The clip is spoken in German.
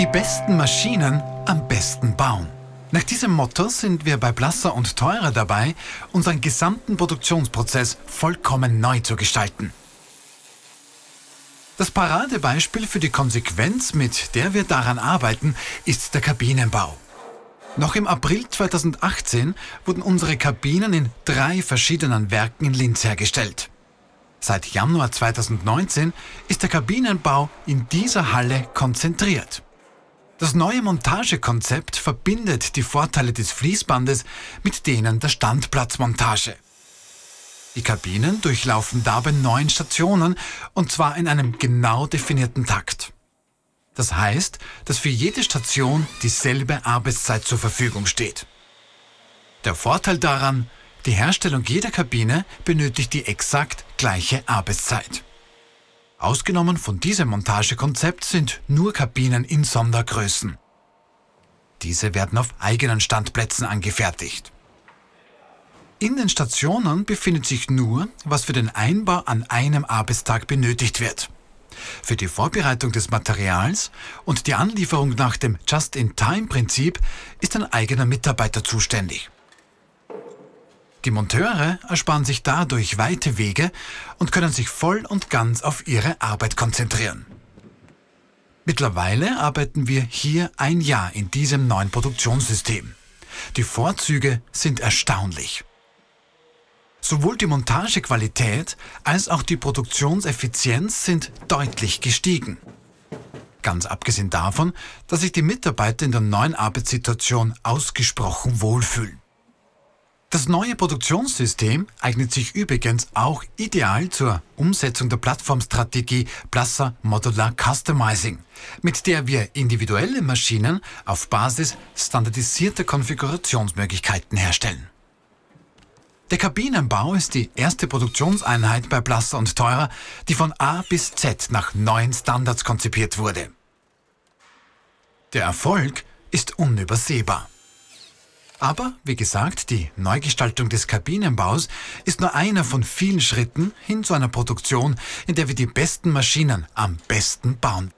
Die besten Maschinen am besten bauen. Nach diesem Motto sind wir bei Blasser und Teurer dabei, unseren gesamten Produktionsprozess vollkommen neu zu gestalten. Das Paradebeispiel für die Konsequenz, mit der wir daran arbeiten, ist der Kabinenbau. Noch im April 2018 wurden unsere Kabinen in drei verschiedenen Werken in Linz hergestellt. Seit Januar 2019 ist der Kabinenbau in dieser Halle konzentriert. Das neue Montagekonzept verbindet die Vorteile des Fließbandes mit denen der Standplatzmontage. Die Kabinen durchlaufen dabei neun Stationen und zwar in einem genau definierten Takt. Das heißt, dass für jede Station dieselbe Arbeitszeit zur Verfügung steht. Der Vorteil daran, die Herstellung jeder Kabine benötigt die exakt gleiche Arbeitszeit. Ausgenommen von diesem Montagekonzept sind nur Kabinen in Sondergrößen. Diese werden auf eigenen Standplätzen angefertigt. In den Stationen befindet sich nur, was für den Einbau an einem Arbeitstag benötigt wird. Für die Vorbereitung des Materials und die Anlieferung nach dem Just-in-Time-Prinzip ist ein eigener Mitarbeiter zuständig. Die Monteure ersparen sich dadurch weite Wege und können sich voll und ganz auf ihre Arbeit konzentrieren. Mittlerweile arbeiten wir hier ein Jahr in diesem neuen Produktionssystem. Die Vorzüge sind erstaunlich. Sowohl die Montagequalität als auch die Produktionseffizienz sind deutlich gestiegen. Ganz abgesehen davon, dass sich die Mitarbeiter in der neuen Arbeitssituation ausgesprochen wohlfühlen. Das neue Produktionssystem eignet sich übrigens auch ideal zur Umsetzung der Plattformstrategie Plaza Modular Customizing, mit der wir individuelle Maschinen auf Basis standardisierter Konfigurationsmöglichkeiten herstellen. Der Kabinenbau ist die erste Produktionseinheit bei Blaster und Teurer, die von A bis Z nach neuen Standards konzipiert wurde. Der Erfolg ist unübersehbar. Aber, wie gesagt, die Neugestaltung des Kabinenbaus ist nur einer von vielen Schritten hin zu einer Produktion, in der wir die besten Maschinen am besten bauen.